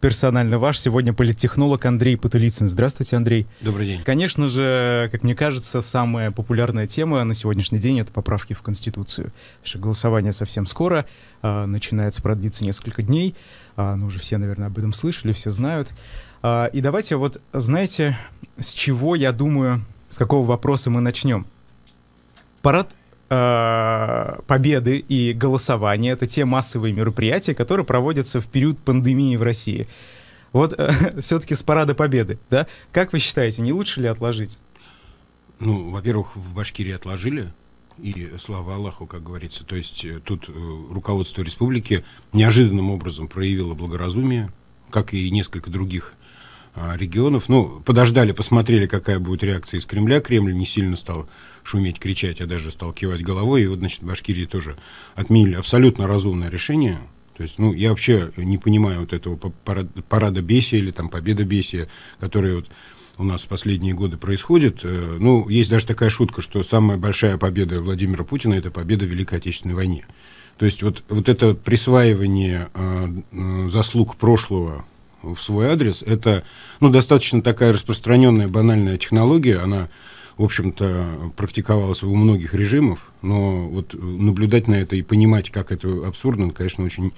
персонально ваш. Сегодня политтехнолог Андрей Потулицын. Здравствуйте, Андрей. Добрый день. Конечно же, как мне кажется, самая популярная тема на сегодняшний день — это поправки в Конституцию. Что голосование совсем скоро, а, начинается продлиться несколько дней. А, ну, уже все, наверное, об этом слышали, все знают. А, и давайте вот, знаете, с чего, я думаю, с какого вопроса мы начнем? Парад э, победы и голосования — это те массовые мероприятия, которые проводятся в период пандемии в России. Вот э, все-таки с парада победы, да? Как вы считаете, не лучше ли отложить? Ну, во-первых, в Башкирии отложили, и слава Аллаху, как говорится. То есть э, тут э, руководство республики неожиданным образом проявило благоразумие, как и несколько других а, регионов. Ну, подождали, посмотрели, какая будет реакция из Кремля. Кремль не сильно стал шуметь, кричать, а даже стал кивать головой. И вот, значит, Башкирии тоже отменили абсолютно разумное решение. То есть, ну, я вообще не понимаю вот этого парада, парада бесия или там победа бесия, которые вот у нас в последние годы происходит. Э, ну, есть даже такая шутка, что самая большая победа Владимира Путина – это победа в Великой Отечественной войне. То есть вот, вот это присваивание э, э заслуг прошлого в свой адрес. Это ну, достаточно такая распространенная банальная технология, она, в общем-то, практиковалась у многих режимов, но вот э, наблюдать на это и понимать, как это абсурдно, конечно, очень,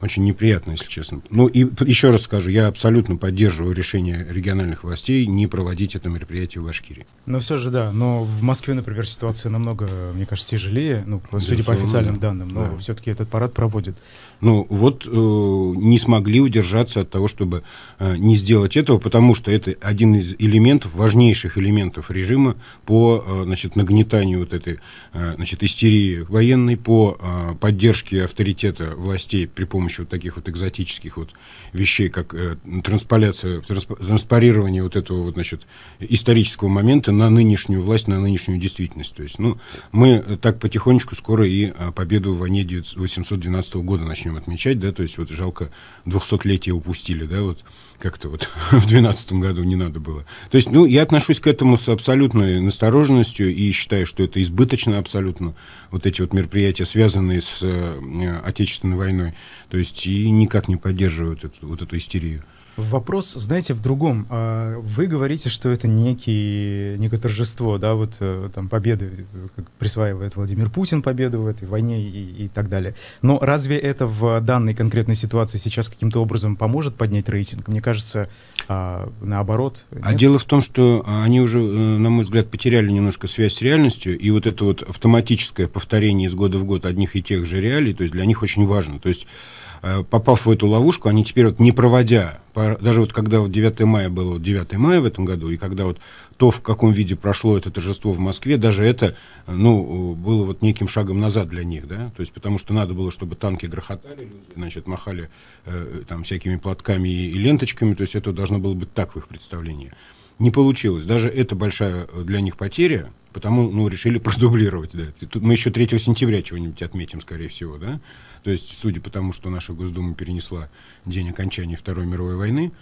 очень неприятно, если честно. Ну и еще раз скажу, я абсолютно поддерживаю решение региональных властей не проводить это мероприятие в Башкирии. Но все же, да, но в Москве, например, ситуация намного, мне кажется, тяжелее, ну, судя Безусловно, по официальным да. данным, но да. все-таки этот парад проводит. Ну вот э, не смогли удержаться от того, чтобы э, не сделать этого, потому что это один из элементов, важнейших элементов режима по э, значит, нагнетанию вот этой э, значит, истерии военной по э, поддержке авторитета властей при помощи вот таких вот экзотических вот вещей, как э, трансполяция, трансп, транспарирование вот этого вот, значит, исторического момента на нынешнюю власть, на нынешнюю действительность. То есть, ну, мы э, так потихонечку скоро и а, победу в войне 812 года начнем отмечать, да, то есть вот жалко 200-летие упустили, да, вот как-то вот в 2012 году не надо было. То есть, ну, я отношусь к этому с абсолютной настороженностью и считаю, что это избыточно абсолютно, вот эти вот мероприятия, связанные с э, Отечественной войной. То есть, и никак не поддерживают эту, вот эту истерию. Вопрос, знаете, в другом. А, вы говорите, что это некий, некое торжество, да, вот э, там победы, как присваивает Владимир Путин победу в этой войне и, и так далее. Но разве это в данной конкретной ситуации сейчас каким-то образом поможет поднять рейтинг? Мне кажется, а, наоборот. А нет? А дело в том, что они уже, э, на мой взгляд, потеряли немножко связь с реальностью, и вот это вот автоматическое повторение из года в год одних и тех же реалий, то есть для них очень важно. То есть Э, попав в эту ловушку, они теперь вот не проводя, даже вот когда вот 9 мая было, 9 мая в этом году, и когда вот то, в каком виде прошло это торжество в Москве, даже это, ну, было вот неким шагом назад для них, да, то есть потому что надо было, чтобы танки грохотали, значит, махали э, там всякими платками и, и ленточками, то есть это должно было быть так в их представлении не получилось. Даже это большая э, для них потеря, потому ну, решили продублировать. Да. тут мы еще 3 сентября чего-нибудь отметим, скорее всего. Да? То есть, судя по тому, что наша Госдума перенесла день окончания Второй мировой войны,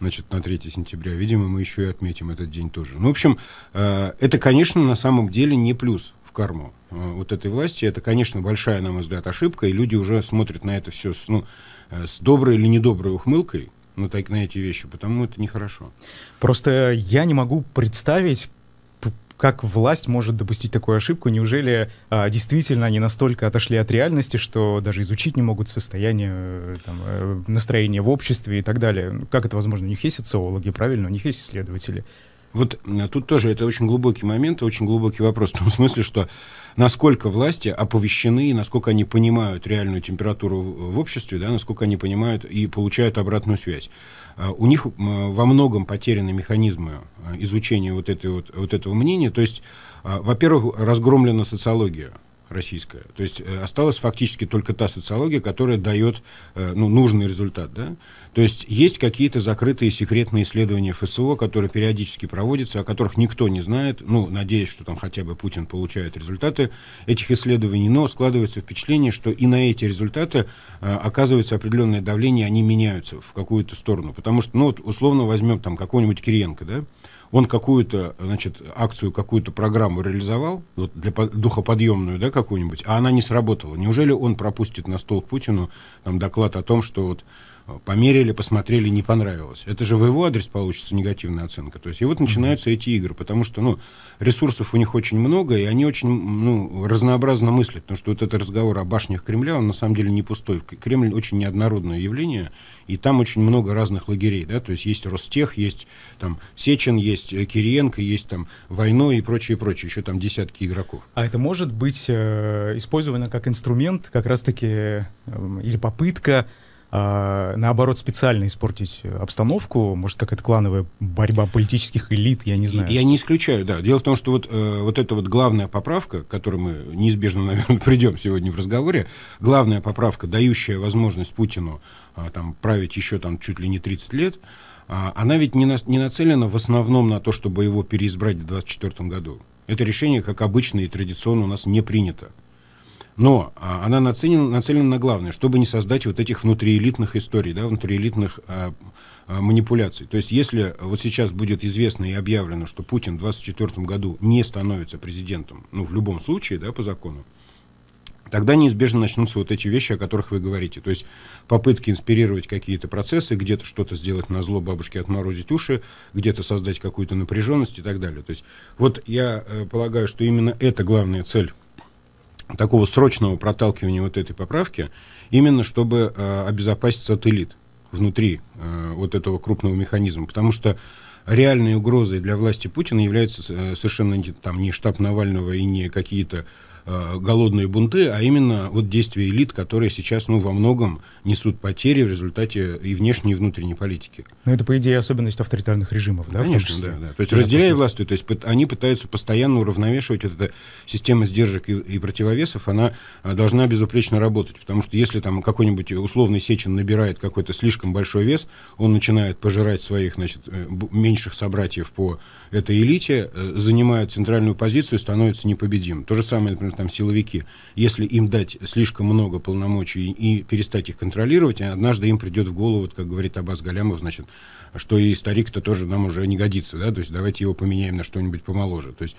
значит, на 3 сентября, видимо, мы еще и отметим этот день тоже. Ну, в общем, э, это, конечно, на самом деле не плюс в карму э, вот этой власти. Это, конечно, большая, на мой взгляд, ошибка, и люди уже смотрят на это все с, ну, с доброй или недоброй ухмылкой, ну так, на эти вещи, потому это нехорошо. Просто я не могу представить, как власть может допустить такую ошибку? Неужели а, действительно они настолько отошли от реальности, что даже изучить не могут состояние, э, там, э, настроение в обществе и так далее? Ну, как это возможно? У них есть социологи, правильно? У них есть исследователи. Вот тут тоже это очень глубокий момент, очень глубокий вопрос, в том смысле, что насколько власти оповещены, насколько они понимают реальную температуру в обществе, да, насколько они понимают и получают обратную связь. А, у них во многом потеряны механизмы а, изучения вот, этой вот, вот этого мнения. То есть, а, во-первых, разгромлена социология российская. То есть э, осталась фактически только та социология, которая дает э, ну, нужный результат. Да? То есть есть какие-то закрытые секретные исследования ФСО, которые периодически проводятся, о которых никто не знает. Ну, надеюсь, что там хотя бы Путин получает результаты этих исследований. Но складывается впечатление, что и на эти результаты э, оказывается определенное давление, они меняются в какую-то сторону. Потому что, ну, вот, условно возьмем там какого-нибудь Кириенко, да, он какую-то, значит, акцию, какую-то программу реализовал, вот для духоподъемную, да, какую-нибудь, а она не сработала. Неужели он пропустит на стол к Путину там доклад о том, что вот померили, посмотрели, не понравилось. Это же в его адрес получится негативная оценка. То есть, и вот начинаются mm-hmm. эти игры, потому что, ну, ресурсов у них очень много, и они очень, ну, разнообразно мыслят, потому что вот этот разговор о башнях Кремля, он на самом деле не пустой. Кремль очень неоднородное явление, и там очень много разных лагерей, да, то есть есть Ростех, есть там Сечин, есть э, Кириенко, есть там Войно и прочее, прочее, еще там десятки игроков. А это может быть э, использовано как инструмент, как раз-таки, э, или попытка а, наоборот, специально испортить обстановку? Может, какая-то клановая борьба политических элит, я не знаю. Я не исключаю, да. Дело в том, что вот, э, вот эта вот главная поправка, к которой мы неизбежно, наверное, придем сегодня в разговоре, главная поправка, дающая возможность Путину э, там, править еще там чуть ли не 30 лет, а, она ведь не, на, не нацелена в основном на то, чтобы его переизбрать в 2024 году. Это решение, как обычно и традиционно, у нас не принято. Но а, она нацелена, нацелена на главное, чтобы не создать вот этих внутриэлитных историй, да, внутриэлитных а, а, манипуляций. То есть если вот сейчас будет известно и объявлено, что Путин в 2024 году не становится президентом, ну, в любом случае, да, по закону, тогда неизбежно начнутся вот эти вещи, о которых вы говорите. То есть попытки инспирировать какие-то процессы, где-то что-то сделать на зло бабушке отморозить уши, где-то создать какую-то напряженность и так далее. То есть вот я э, полагаю, что именно это главная цель такого срочного проталкивания вот этой поправки, именно чтобы э, обезопаситься от элит внутри э, вот этого крупного механизма. Потому что реальной угрозой для власти Путина является э, совершенно не, там, не штаб Навального и не какие-то Э, голодные бунты, а именно вот действия элит, которые сейчас ну, во многом несут потери в результате и внешней, и внутренней политики. Но ну, это, по идее, особенность авторитарных режимов, да? Конечно, да, да. То есть, разделяя власть, то есть они пытаются постоянно уравновешивать вот эта система сдержек и, и противовесов, она а, должна безупречно работать, потому что если там какой-нибудь условный Сечин набирает какой-то слишком большой вес, он начинает пожирать своих, значит, э, меньших собратьев по этой элите, э, занимает центральную позицию и становится непобедим. То же самое, например, какие там силовики, если им дать слишком много полномочий и перестать их контролировать, э, однажды им придет в голову, вот, как говорит Абаз Галямов, значит, что и старик-то тоже нам уже не годится, да, то есть давайте его поменяем на что-нибудь помоложе. То есть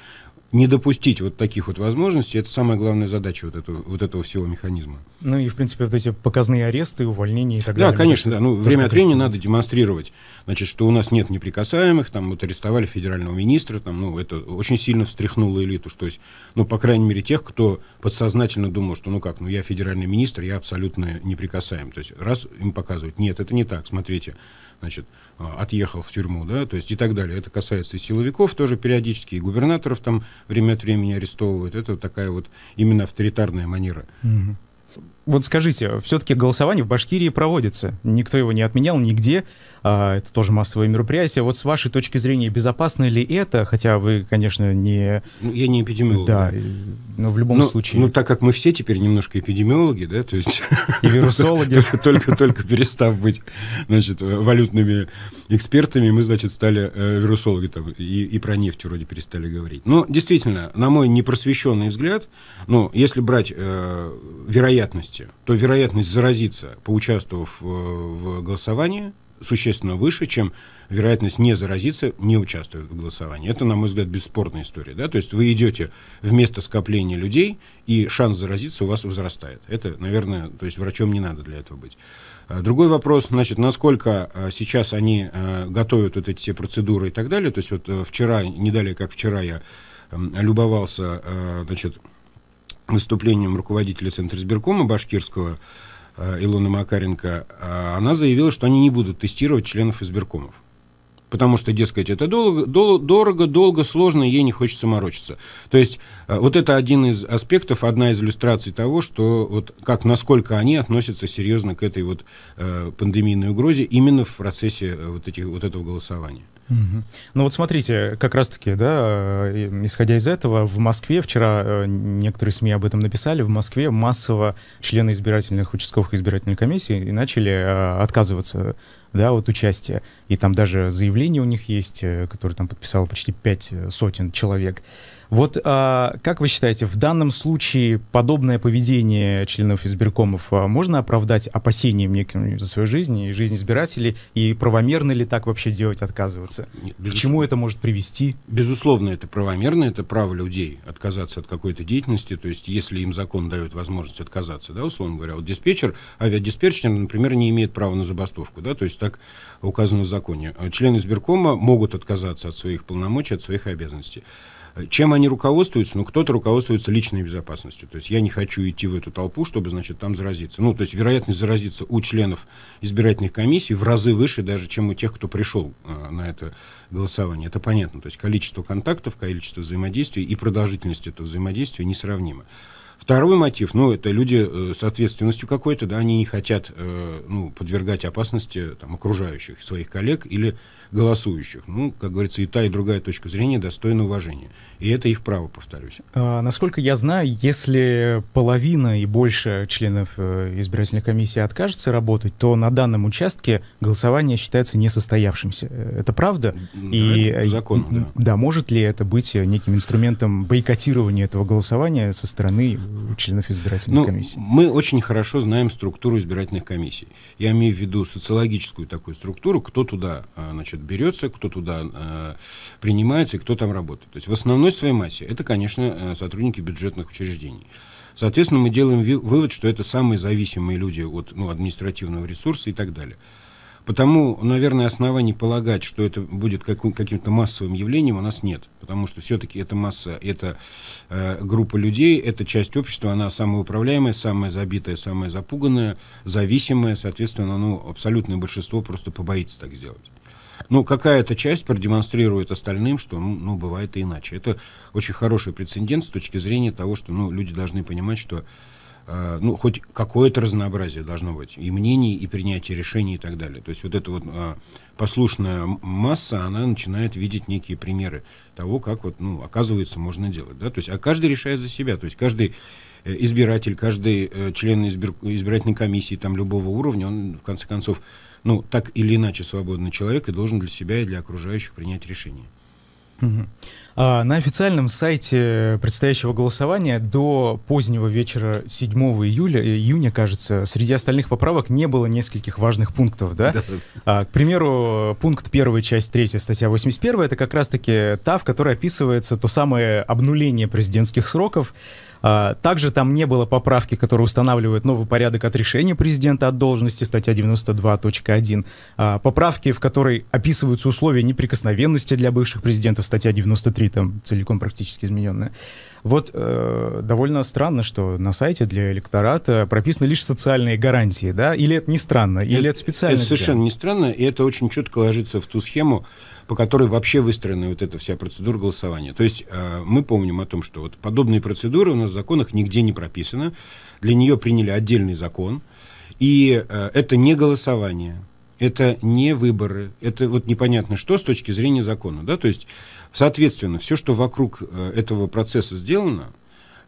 не допустить вот таких вот возможностей, это самая главная задача вот этого, вот этого всего механизма. Ну и, в принципе, вот эти показные аресты, увольнения и так далее. Да, конечно, да. Ну, время от времени надо демонстрировать, значит, что у нас нет неприкасаемых, там вот арестовали федерального министра, там, ну, это очень сильно встряхнуло элиту, что, то есть, ну, по крайней мере, тех, кто подсознательно думал, что, ну как, ну, я федеральный министр, я абсолютно неприкасаем. То есть, раз им показывать, нет, это не так, смотрите, значит, а, отъехал в тюрьму, да, то есть и так далее. Это касается и силовиков тоже периодически, и губернаторов там время от времени арестовывают. Это такая вот именно авторитарная манера. Угу вот скажите, все-таки голосование в Башкирии проводится. Никто его не отменял нигде. А, это тоже массовое мероприятие. Вот с вашей точки зрения, безопасно ли это? Хотя вы, конечно, не... Ну, я не эпидемиолог. Да, но ну, в любом но, ну, случае... Ну, так как мы все теперь немножко эпидемиологи, да, то есть... И вирусологи. Только-только перестав быть, значит, валютными экспертами, мы, значит, стали э, вирусологи там, и про нефть вроде перестали говорить. Но, действительно, на мой непросвещенный взгляд, ну, если брать э, вероятность возможности, то вероятность заразиться, поучаствовав э, в голосовании, существенно выше, чем вероятность не заразиться, не участвуя в голосовании. Это, на мой взгляд, бесспорная история. Да? То есть вы идете в место скопления людей, и шанс заразиться у вас возрастает. Это, наверное, то есть врачом не надо для этого быть. А другой вопрос, значит, насколько э, сейчас они э, готовят вот эти все процедуры и так далее. То есть вот вчера, не далее как вчера я любовался, значит, выступлением руководителя Центра избиркома Башкирского э, Илона Макаренко, э, она заявила, что они не будут тестировать членов избиркомов. Потому что, дескать, это долго, дол, дорого, долго, сложно, ей не хочется морочиться. То есть э, вот это один из аспектов, одна из иллюстраций того, что вот как, насколько они относятся серьезно к этой вот э, пандемийной угрозе именно в процессе вот, этих, вот этого голосования. Ну вот смотрите, как раз-таки, да, э, исходя из этого, в Москве вчера э, некоторые СМИ об этом написали, в Москве массово члены избирательных участковых избирательных комиссий и начали э, отказываться да, от участия. И там даже заявление у них есть, которое там подписало почти пять сотен человек. Вот а, как вы считаете, в данном случае подобное поведение членов избиркомов а, можно оправдать опасением неким за свою жизнь и жизнь избирателей? И правомерно ли так вообще делать, отказываться? Нет, безус... К чему это может привести? Безусловно, это правомерно, это право людей отказаться от какой-то деятельности. То есть, если им закон дает возможность отказаться, да, условно говоря, вот диспетчер, авиадиспетчер, например, не имеет права на забастовку, да, то есть так указано в законе. Члены избиркома могут отказаться от своих полномочий, от своих обязанностей. Чем они руководствуются? Ну, кто-то руководствуется личной безопасностью. То есть я не хочу идти в эту толпу, чтобы, значит, там заразиться. Ну, то есть вероятность заразиться у членов избирательных комиссий в разы выше даже, чем у тех, кто пришел э, на это голосование. Это понятно. То есть количество контактов, количество взаимодействий и продолжительность этого взаимодействия несравнимы. Второй мотив, ну, это люди э, с ответственностью какой-то, да, они не хотят, э, ну, подвергать опасности, там, окружающих своих коллег или голосующих. Ну, как говорится, и та, и другая точка зрения достойна уважения. И это их право, повторюсь. А, насколько я знаю, если половина и больше членов э, избирательной комиссии откажется работать, то на данном участке голосование считается несостоявшимся. Э, это правда? Да, и это закон, да. Да, может ли это быть э, неким инструментом бойкотирования этого голосования со стороны членов избирательной ну, комиссии? Мы очень хорошо знаем структуру избирательных комиссий. Я имею в виду социологическую такую структуру, кто туда, а, значит, значит, берется, кто туда э, принимается и кто там работает. То есть в основной своей массе это, конечно, э, сотрудники бюджетных учреждений. Соответственно, мы делаем вывод, что это самые зависимые люди от ну, административного ресурса и так далее. Потому, наверное, оснований полагать, что это будет каким-то массовым явлением, у нас нет. Потому что все-таки эта масса, это э, группа людей, это часть общества, она самая управляемая, самая забитая, самая запуганная, зависимая. Соответственно, ну, абсолютное большинство просто побоится так сделать. Ну, какая-то часть продемонстрирует остальным, что, ну, ну, бывает и иначе. Это очень хороший прецедент с точки зрения того, что, ну, люди должны понимать, что, э, ну, хоть какое-то разнообразие должно быть и мнений, и принятие решений и так далее. То есть вот эта вот э, послушная масса, она начинает видеть некие примеры того, как вот, ну, оказывается, можно делать, да. То есть, а каждый решает за себя. То есть каждый э, избиратель, каждый э, член избир избирательной комиссии там любого уровня, он в конце концов ну, так или иначе свободный человек и должен для себя и для окружающих принять решение. А на официальном сайте предстоящего голосования до позднего вечера 7 июля, э, июня, кажется, среди остальных поправок не было нескольких важных пунктов, да? да. А, к примеру, пункт 1, часть 3, статья 81, это как раз-таки та, в которой описывается то самое обнуление президентских сроков, а, также там не было поправки, которые устанавливают новый порядок отрешения президента от должности, статья 92.1. А, поправки, в которой описываются условия неприкосновенности для бывших президентов, статья 93, там целиком практически измененная. Вот э, довольно странно, что на сайте для электората прописаны лишь социальные гарантии, да? Или это не странно, или это, это специально? Это совершенно не странно, и это очень четко ложится в ту схему, по которой вообще выстроена вот эта вся процедура голосования. То есть э, мы помним о том, что вот подобные процедуры у нас в законах нигде не прописаны. Для нее приняли отдельный закон. И э, это не голосование, это не выборы, это вот непонятно что с точки зрения закона. Да? То есть Соответственно, все, что вокруг э, этого процесса сделано,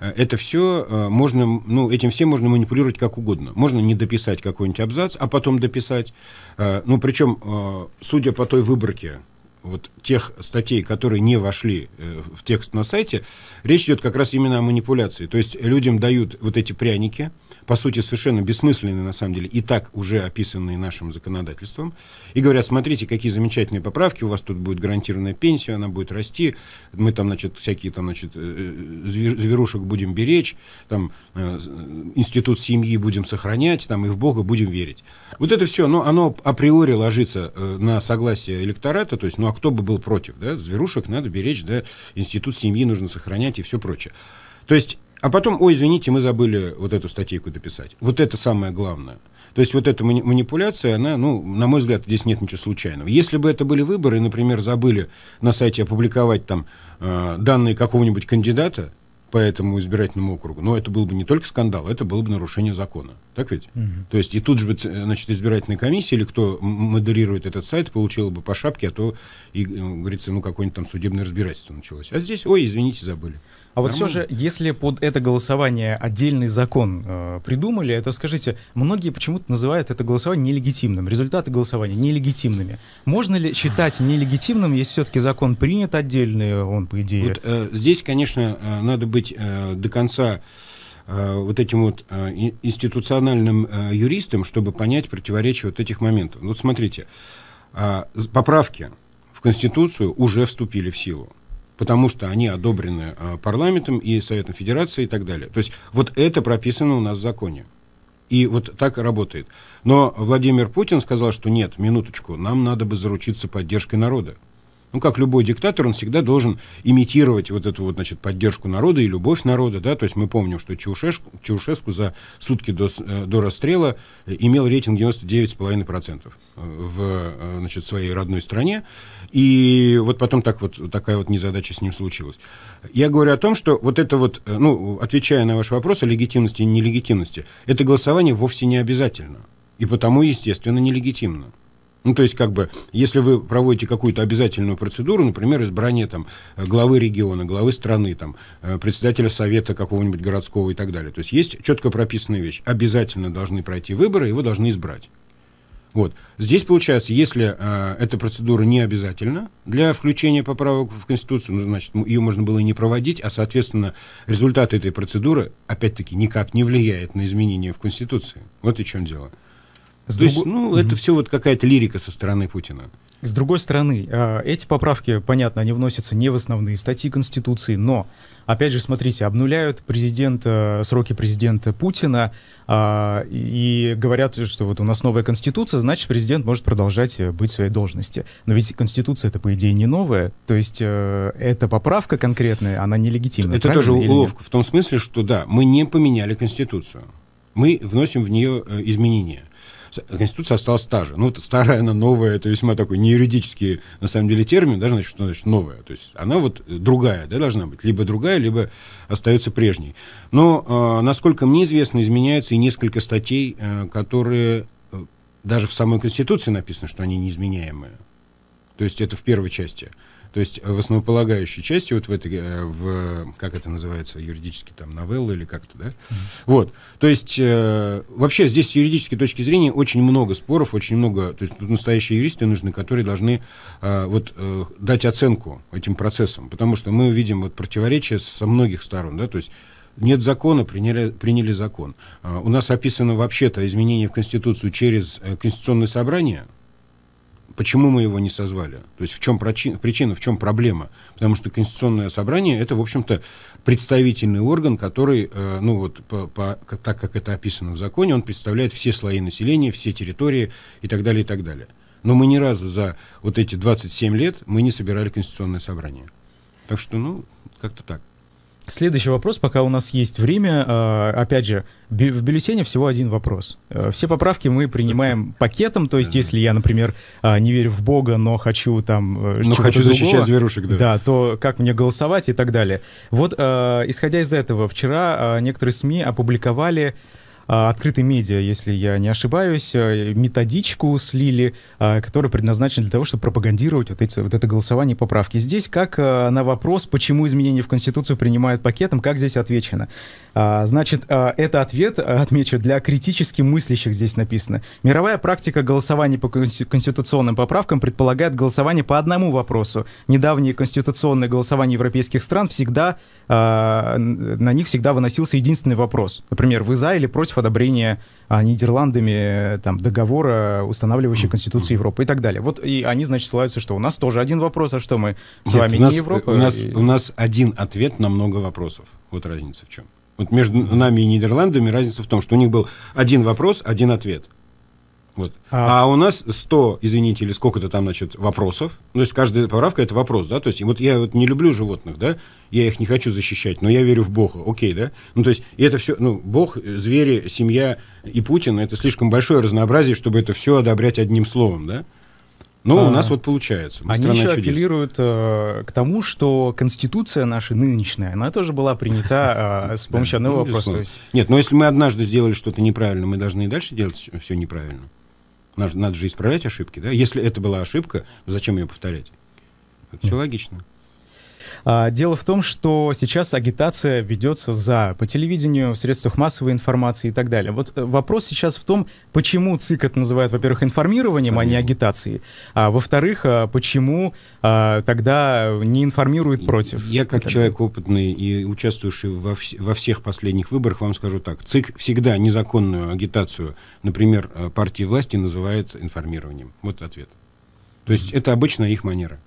э, это все э, можно, ну, этим всем можно манипулировать как угодно. Можно не дописать какой-нибудь абзац, а потом дописать. Ну, причем, судя по той выборке вот тех статей, которые не вошли в текст на сайте, речь идет как раз именно о манипуляции. То есть людям дают вот эти пряники, по сути, совершенно бессмысленные, на самом деле, и так уже описанные нашим законодательством, и говорят, смотрите, какие замечательные поправки, у вас тут будет гарантированная пенсия, она будет расти, мы там, значит, всякие там, значит, э, э, зверушек будем беречь, там, э, институт семьи будем сохранять, там, и в Бога будем верить. Вот это все, но ну, оно априори ложится на согласие электората, то есть, ну, а кто бы был против, да, зверушек надо беречь, да, институт семьи нужно сохранять и все прочее. То есть а потом, ой, извините, мы забыли вот эту статейку дописать. Вот это самое главное. То есть вот эта манипуляция, она, ну, на мой взгляд, здесь нет ничего случайного. Если бы это были выборы, например, забыли на сайте опубликовать там э, данные какого-нибудь кандидата, по этому избирательному округу. Но это был бы не только скандал, это было бы нарушение закона. Так ведь? Угу. То есть и тут же бы э, значит, избирательная комиссия или кто модерирует этот сайт получила бы по шапке, а то, и, э, говорится, ну какое-нибудь там судебное разбирательство началось. А здесь, ой, извините, забыли. А Нормально? вот все же, если под это голосование отдельный закон э, придумали, то скажите, многие почему-то называют это голосование нелегитимным, результаты голосования нелегитимными. Можно ли считать нелегитимным, если все-таки закон принят отдельный, он по идее? Вот э, здесь, конечно, э, надо бы быть, э, до конца э, вот этим вот э, институциональным юристам, чтобы понять противоречие вот этих моментов. Ну, вот смотрите, а, поправки в Конституцию уже вступили в силу потому что они одобрены парламентом и Советом Федерации и так далее. То есть вот это прописано у нас в законе. И вот так работает. Но Владимир Путин сказал, что нет, минуточку, нам надо бы заручиться поддержкой народа ну, как любой диктатор, он всегда должен имитировать вот эту вот, значит, поддержку народа и любовь народа, да, то есть мы помним, что Чаушеску, Чаушеску за сутки до, э, до расстрела э, имел рейтинг 99,5% э, в, значит, своей родной стране, и вот потом так вот, такая вот незадача с ним случилась. Я говорю о том, что вот это вот, ну, отвечая на ваш вопрос о легитимности и нелегитимности, это голосование вовсе не обязательно, и потому, естественно, нелегитимно. Ну, то есть, как бы, если вы проводите какую-то обязательную процедуру, например, избрание там, главы региона, главы страны, там, э, председателя совета какого-нибудь городского и так далее. То есть, есть четко прописанная вещь. Обязательно должны пройти выборы, его должны избрать. Вот. Здесь получается, если э, эта процедура не обязательна для включения поправок в Конституцию, ну, значит, ее можно было и не проводить, а, соответственно, результат этой процедуры, опять-таки, никак не влияет на изменения в Конституции. Вот и в чем дело. С То друг... есть, ну, mm-hmm. это все вот какая-то лирика со стороны Путина. С другой стороны, а, эти поправки, понятно, они вносятся не в основные статьи Конституции, но, опять же, смотрите, обнуляют президента, сроки президента Путина а, и говорят, что вот у нас новая Конституция, значит, президент может продолжать э, быть в своей должности. Но ведь Конституция это по идее, не новая, то есть э, эта поправка конкретная, она нелегитимна. Это тоже уловка, в том смысле, что да, мы не поменяли Конституцию, мы вносим в нее э, изменения – Конституция осталась та же. Ну, старая, она новая, это весьма такой не юридический, на самом деле, термин, да, значит, что значит новая. То есть она вот э, другая, да, должна быть. Либо другая, либо остается прежней. Но, э, насколько мне известно, изменяются и несколько статей, э, которые э, даже в самой Конституции написано, что они неизменяемые. То есть это в первой части. То есть в э, основополагающей части, вот в этой, э, в, как это называется, юридически там новелла или как-то, да? Mm-hmm. Вот. То есть э, вообще здесь с юридической точки зрения очень много споров, очень много, то есть тут настоящие юристы нужны, которые должны э, вот э, дать оценку этим процессам, потому что мы видим вот противоречия со многих сторон, да, то есть нет закона, приняли, приняли закон. А, у нас описано вообще-то изменение в Конституцию через э, Конституционное собрание, почему мы его не созвали? То есть в чем причина, в чем проблема? Потому что Конституционное собрание это, в общем-то, представительный орган, который, э, ну вот по, по, так как это описано в законе, он представляет все слои населения, все территории и так далее, и так далее. Но мы ни разу за вот эти 27 лет мы не собирали Конституционное собрание. Так что, ну, как-то так. Следующий вопрос, пока у нас есть время. А, опять же, в бюллетене всего один вопрос. Э, все поправки мы принимаем пакетом, то есть если я, например, а, не верю в Бога, но хочу там... Э, но хочу другого, защищать зверушек, да. Да, то как мне голосовать и так далее. Вот, э, исходя из этого, вчера некоторые СМИ опубликовали а, открытой медиа, если я не ошибаюсь, э, методичку слили, а, которая предназначена для того, чтобы пропагандировать вот, эти, вот это голосование и поправки. Здесь как э, на вопрос, почему изменения в Конституцию принимают пакетом, как здесь отвечено? А, значит, э, это ответ, отмечу, для критически мыслящих здесь написано. Мировая практика голосования по конституционным поправкам предполагает голосование по одному вопросу. Недавние конституционные голосования европейских стран всегда, на них всегда выносился единственный вопрос. Например, вы за или против против одобрения а, Нидерландами э, там, договора, устанавливающего хм, Конституцию хм. Европы и так далее. Вот и они, значит, ссылаются, что у нас тоже один вопрос, а что мы с Нет, вами у нас, не э, Европа. У нас, и... у нас один ответ на много вопросов. Вот разница в чем. Вот между нами и Нидерландами разница в том, что у них был один вопрос, один ответ – вот. А... а у нас 100, извините, или сколько-то там, значит, вопросов. Ну, то есть каждая поправка — это вопрос, да? То есть и вот я вот не люблю животных, да? Я их не хочу защищать, но я верю в Бога. Окей, да? Ну, то есть и это все... Ну, Бог, звери, семья и Путин — это слишком большое разнообразие, чтобы это все одобрять одним словом, да? Но ну, а, у нас вот получается. Мы они еще чудес. апеллируют э, к тому, что Конституция наша нынешняя, она тоже была принята э, с помощью одного вопроса. Нет, но если мы однажды сделали что-то неправильно, мы должны и дальше делать все неправильно. Надо, же исправлять ошибки, да? Если это была ошибка, зачем ее повторять? Это все логично. А, дело в том, что сейчас агитация ведется за по телевидению, в средствах массовой информации и так далее. Вот э, вопрос сейчас в том, почему ЦИК это называют, во-первых, информированием, а не агитацией, а во-вторых, а, почему а, тогда не информируют против. Я как это... человек опытный и участвующий во, вс во всех последних выборах вам скажу так. ЦИК всегда незаконную агитацию, например, э, партии власти называет информированием. Вот ответ. То есть это обычно их манера.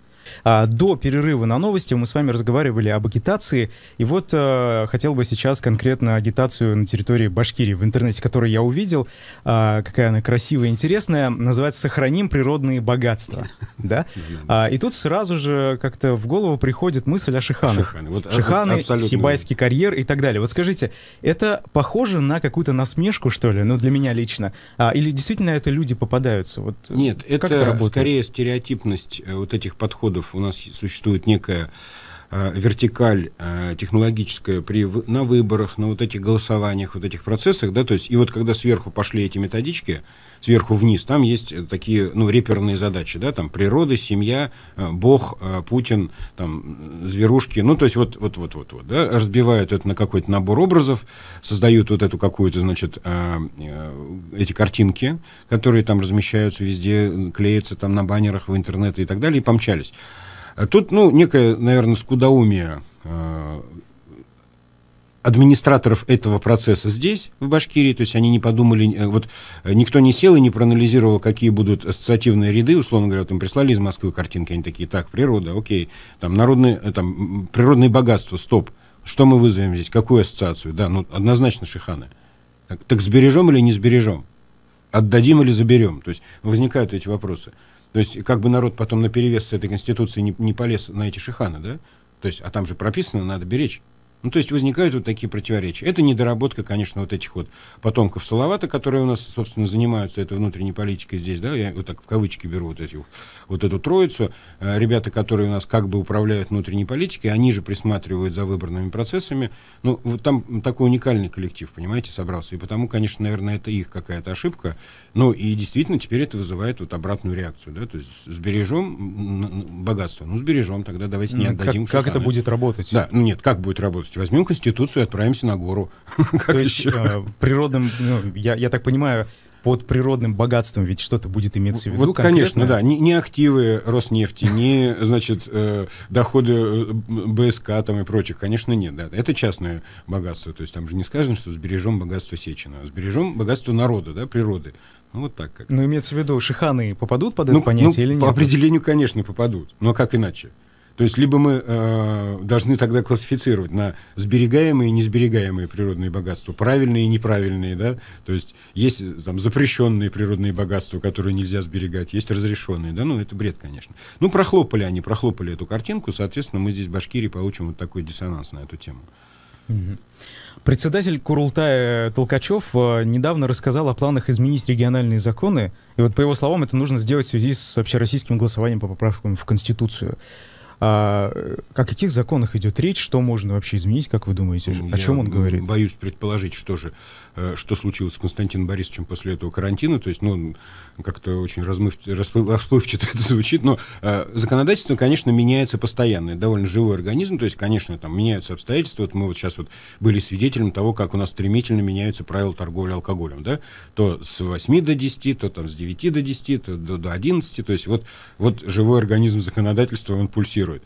А, до перерыва на новости мы с вами разговаривали об агитации, и вот а, хотел бы сейчас конкретно агитацию на территории Башкирии в интернете, которую я увидел, а, какая она красивая интересная, называется «Сохраним природные богатства». Да? А, и тут сразу же как-то в голову приходит мысль о Шиханах. Шиханы, Сибайский карьер и так далее. Вот скажите, это похоже на какую-то насмешку, что ли? Ну, для меня лично. А, или действительно это люди попадаются? Вот, Нет, это, скорее стереотипность э, вот этих подходов отходов у нас существует некая Э, вертикаль э, технологическая при, на выборах, на вот этих голосованиях, вот этих процессах, да, то есть, и вот когда сверху пошли эти методички, сверху вниз, там есть э, такие, ну, реперные задачи, да, там природа, семья, Бог, Путин, там, зверушки, ну, то есть, вот, вот, вот, вот, вот, да, разбивают это на какой-то набор образов, создают вот эту какую-то, значит, эти картинки, которые там размещаются везде, клеятся там на баннерах в интернете и так далее, и помчались. А тут, ну, некое, наверное, скудоумие э, администраторов этого процесса здесь, в Башкирии, то есть они не подумали, э, вот э, никто не сел и не проанализировал, какие будут ассоциативные ряды, условно говоря, там прислали из Москвы картинки, они такие, так, природа, окей, там народные, там природные богатства, стоп, что мы вызовем здесь, какую ассоциацию, да, ну однозначно шиханы. Так, так сбережем или не сбережем? Отдадим или заберем? То есть возникают эти вопросы. То есть как бы народ потом на перевес с этой конституции не, не полез на эти шиханы, да? То есть, а там же прописано, надо беречь. Ну, то есть возникают вот такие противоречия. Это недоработка, конечно, вот этих вот потомков Салавата, которые у нас, собственно, занимаются этой внутренней политикой здесь, да, я вот так в кавычки беру вот, эти, вот эту троицу. Э, ребята, которые у нас как бы управляют внутренней политикой, они же присматривают за выборными процессами. Ну, вот там такой уникальный коллектив, понимаете, собрался. И потому, конечно, наверное, это их какая-то ошибка. Ну, и действительно теперь это вызывает вот обратную реакцию, да, то есть сбережем богатство, ну, сбережем, тогда давайте не отдадим. Как, как это будет работать? Да, ну нет, как будет работать? есть возьмем Конституцию и отправимся на гору. То есть э, природным, ну, я так понимаю, под природным богатством ведь что-то будет иметься в виду. конечно, да. Не, активы Роснефти, не, значит, э, доходы э, БСК там и прочих, конечно, нет. Да. Это частное богатство. То есть там же не сказано, что сбережем богатство Сечина, а сбережем богатство народа, да, природы. Ну, вот так как. Но ну, имеется в виду, шиханы попадут под ну, это ну, понятие ну, или нет? По определению, конечно, попадут. Но как иначе? То есть либо мы э, должны тогда классифицировать на сберегаемые и несберегаемые природные богатства, правильные и неправильные, да. То есть есть там запрещенные природные богатства, которые нельзя сберегать, есть разрешенные, да. Ну это бред, конечно. Ну прохлопали они, прохлопали эту картинку, соответственно, мы здесь в Башкирии получим вот такой диссонанс на эту тему. Председатель Курултая Толкачев э, недавно рассказал о планах изменить региональные законы. И вот, по его словам, это нужно сделать в связи с общероссийским голосованием по поправкам в Конституцию. А, о каких законах идет речь? Что можно вообще изменить, как вы думаете? О чем он говорит? Боюсь предположить, что же, э, что случилось с Константином Борисовичем после этого карантина. То есть, ну, как-то очень размыв, расплывчато это звучит, но э, законодательство, конечно, меняется постоянно. Это довольно живой организм, то есть, конечно, там меняются обстоятельства. Вот мы вот сейчас вот были свидетелем того, как у нас стремительно меняются правила торговли алкоголем, да? То с 8 до 10, то там с 9 до 10, то до, до 11, то есть вот, вот живой организм законодательства, он пульсирует комментирует.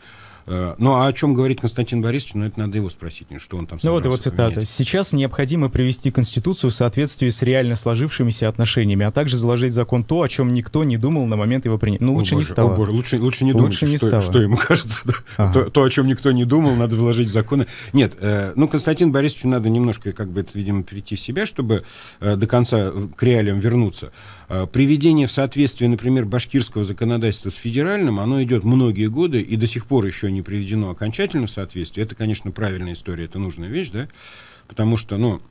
Э, ну, а о чем говорит Константин Борисович, ну, это надо его спросить, что он там Ну, вот его цитата. Поменять. «Сейчас необходимо привести Конституцию в соответствии с реально сложившимися отношениями, а также заложить закон то, о чем никто не думал на момент его принятия». Ну, о, лучше боже, не стало. О, боже, лучше, лучше не думать, не что, стало. что ему кажется. Да? Ага. То, то, о чем никто не думал, надо вложить законы. Нет, э, ну, Константин Борисовичу надо немножко, как бы, это, видимо, перейти в себя, чтобы э, до конца э, к реалиям вернуться. Э, приведение в соответствие, например, башкирского законодательства с федеральным, оно идет многие годы и до сих пор еще не приведено окончательно в соответствие. Это, конечно, правильная история, это нужная вещь, да, потому что, ну,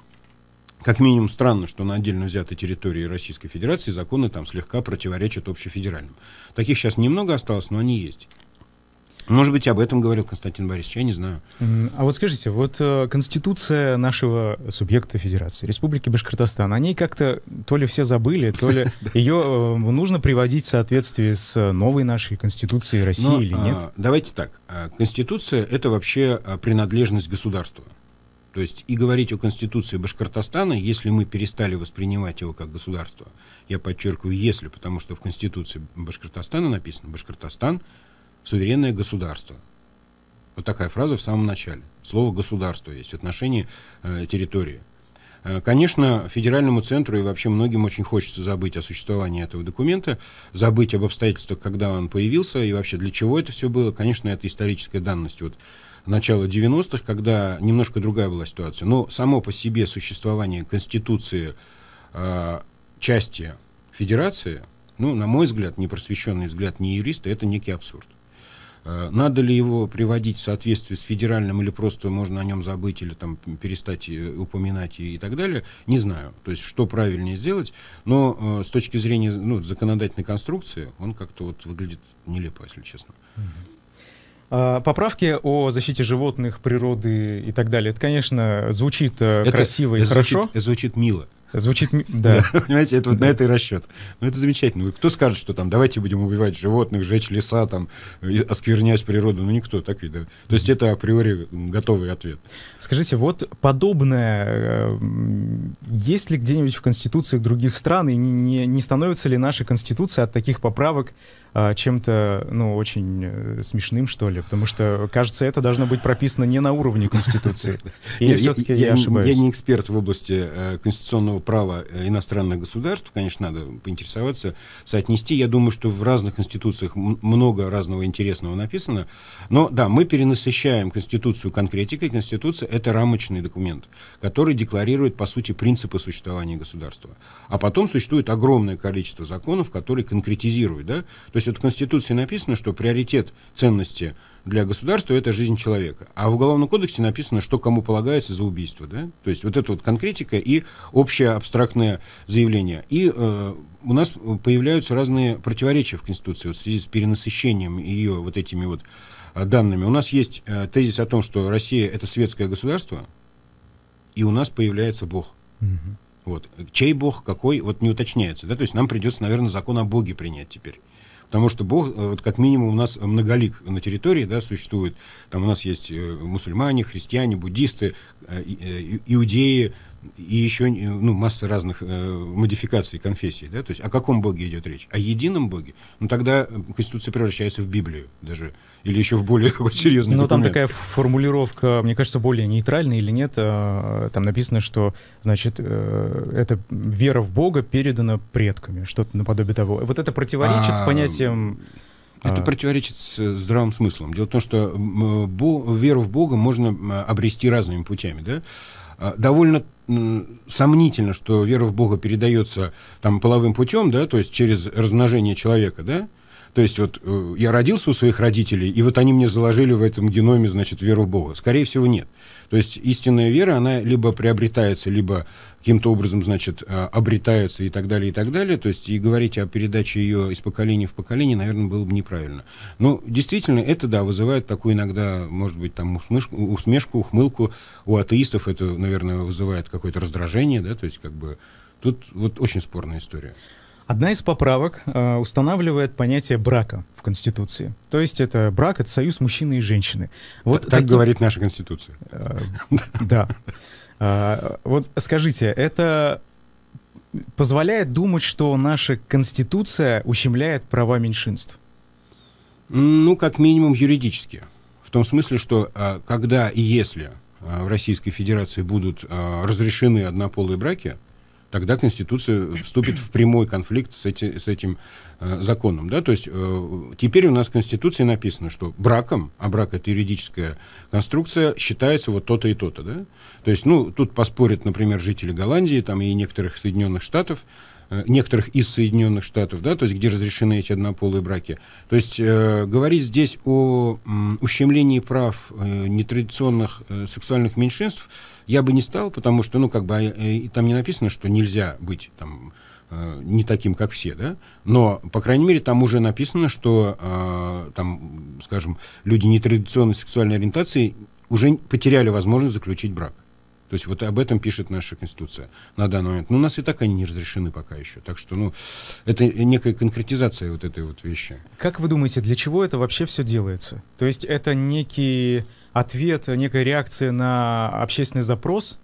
как минимум странно, что на отдельно взятой территории Российской Федерации законы там слегка противоречат общефедеральным. Таких сейчас немного осталось, но они есть. Может быть, об этом говорил Константин Борисович, я не знаю. А вот скажите, вот э, Конституция нашего субъекта Федерации, Республики Башкортостан, о ней как-то то ли все забыли, то ли ее э, нужно приводить в соответствии с новой нашей Конституцией России ну, или а, нет? Давайте так. А, конституция — это вообще а, принадлежность государства. То есть и говорить о Конституции Башкортостана, если мы перестали воспринимать его как государство, я подчеркиваю «если», потому что в Конституции Башкортостана написано «Башкортостан — суверенное государство. Вот такая фраза в самом начале. Слово «государство» есть в отношении э, территории. Э, конечно, федеральному центру и вообще многим очень хочется забыть о существовании этого документа, забыть об обстоятельствах, когда он появился и вообще для чего это все было. Конечно, это историческая данность. Вот начала 90-х, когда немножко другая была ситуация. Но само по себе существование Конституции э, части Федерации, ну, на мой взгляд, непросвещенный взгляд не юриста, это некий абсурд. Э, надо ли его приводить в соответствие с федеральным или просто можно о нем забыть или там перестать э, упоминать и, и так далее, не знаю. То есть что правильнее сделать, но э, с точки зрения ну, законодательной конструкции он как-то вот выглядит нелепо, если честно. А, поправки о защите животных, природы и так далее. Это, конечно, звучит э, это красиво и это хорошо. это звучит мило. Звучит, да. Понимаете, это вот на это и расчет. Но ну, это замечательно. Кто скажет, что там давайте будем убивать животных, жечь леса, там, осквернять природу? Ну, никто так ведь. То есть это априори готовый ответ. Скажите, вот подобное э, есть ли где-нибудь в конституциях других стран, и не, не становится ли наша конституция от таких поправок а, чем-то, ну, очень э, смешным, что ли, потому что, кажется, это должно быть прописано не на уровне Конституции. Или все-таки я, ошибаюсь? Я не эксперт в области э, конституционного права э, иностранных государств, конечно, надо поинтересоваться, соотнести. Я думаю, что в разных конституциях много разного интересного написано, но, да, мы перенасыщаем Конституцию конкретикой. Конституция — это рамочный документ, который декларирует, по сути, принципы существования государства. А потом существует огромное количество законов, которые конкретизируют, да, то есть есть вот в Конституции написано, что приоритет ценности для государства это жизнь человека. А в Уголовном кодексе написано, что кому полагается за убийство. Да? То есть вот это вот конкретика и общее абстрактное заявление. И э, у нас появляются разные противоречия в Конституции вот, в связи с перенасыщением ее вот этими вот э, данными. У нас есть э, тезис о том, что Россия это светское государство, и у нас появляется Бог. Вот. Чей Бог, какой, вот не уточняется. Да? То есть нам придется, наверное, закон о Боге принять теперь. Потому что Бог, э, вот как минимум у нас многолик на территории да, существует. Там у нас есть э, мусульмане, христиане, буддисты, э, иудеи, и еще э, ну, масса разных э, модификаций конфессий. Да? То есть о каком Боге идет речь? О едином Боге? Ну тогда э, Конституция превращается в Библию даже. Или еще в более какой-то серьезный Но ну, документ. там такая формулировка, мне кажется, более нейтральная или нет. А, там написано, что, значит, э, эта вера в Бога передана предками. Что-то наподобие того. Вот это противоречит а... с понятием... Это а. противоречит с здравым смыслом. Дело в том, что веру в Бога можно обрести разными путями. Да? А, довольно сомнительно, что вера в Бога передается там половым путем, да, то есть через размножение человека, да, то есть вот э, я родился у своих родителей, и вот они мне заложили в этом геноме, значит, веру в Бога. Скорее всего, нет. То есть истинная вера, она либо приобретается, либо каким-то образом, значит, э, обретается и так далее, и так далее. То есть и говорить о передаче ее из поколения в поколение, наверное, было бы неправильно. Но ну, действительно, это, да, вызывает такую иногда, может быть, там усмешку, усмешку ухмылку. У атеистов это, наверное, вызывает какое-то раздражение, да, то есть как бы тут вот очень спорная история. Одна из поправок э, устанавливает понятие брака в Конституции. То есть это брак — это союз мужчины и женщины. Вот так таким... говорит наша Конституция. Э, да. Э, вот скажите, это позволяет думать, что наша Конституция ущемляет права меньшинств? Ну, как минимум юридически. В том смысле, что э, когда и если в Российской Федерации будут разрешены однополые браки — тогда Конституция вступит в прямой конфликт с, эти, с этим э, законом. Да? То есть э, теперь у нас в Конституции написано, что браком, а брак это юридическая конструкция, считается вот то-то и то-то. Да? То есть ну, тут поспорят, например, жители Голландии там, и некоторых Соединенных Штатов, э, некоторых из Соединенных Штатов, да, то есть где разрешены эти однополые браки. То есть э, говорить здесь о м, ущемлении прав э, нетрадиционных э, сексуальных меньшинств, я бы не стал, потому что, ну, как бы, а, э, и там не написано, что нельзя быть там э, не таким, как все, да, но, по крайней мере, там уже написано, что, э, там, скажем, люди нетрадиционной сексуальной ориентации уже потеряли возможность заключить брак. То есть вот об этом пишет наша Конституция на данный момент. Но у нас и так они не разрешены пока еще. Так что, ну, это некая конкретизация вот этой вот вещи. Как вы думаете, для чего это вообще все делается? То есть это некие ответ, э, некая реакция на общественный запрос,